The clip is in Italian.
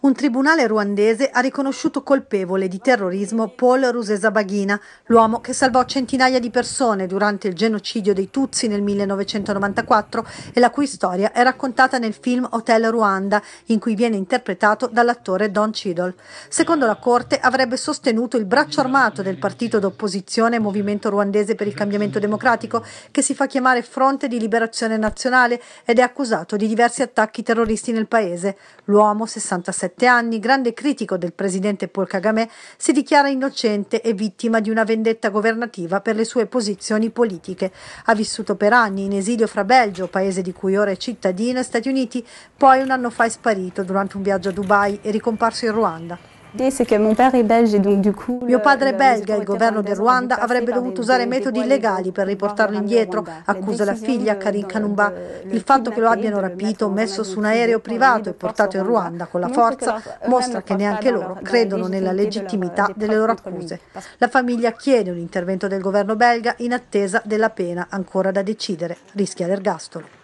Un tribunale ruandese ha riconosciuto colpevole di terrorismo Paul Rusesabaghina, l'uomo che salvò centinaia di persone durante il genocidio dei Tutsi nel 1994 e la cui storia è raccontata nel film Hotel Ruanda, in cui viene interpretato dall'attore Don Cheadle. Secondo la Corte avrebbe sostenuto il braccio armato del partito d'opposizione Movimento Ruandese per il Cambiamento Democratico, che si fa chiamare Fronte di Liberazione Nazionale ed è accusato di diversi attacchi terroristi nel paese. L'uomo, 67 37 anni, grande critico del presidente Paul Kagame, si dichiara innocente e vittima di una vendetta governativa per le sue posizioni politiche. Ha vissuto per anni in esilio fra Belgio, paese di cui ora è cittadino, e Stati Uniti, poi un anno fa è sparito durante un viaggio a Dubai e ricomparso in Ruanda. Mio padre è belga, il governo del Ruanda avrebbe dovuto usare metodi illegali per riportarlo indietro, accusa la figlia Karin Kanumba. Il fatto che lo abbiano rapito, messo su un aereo privato e portato in Ruanda con la forza eh, mostra che neanche loro credono nella legittimità delle loro accuse. La famiglia chiede un intervento del governo belga in attesa della pena ancora da decidere, rischia l'ergastolo.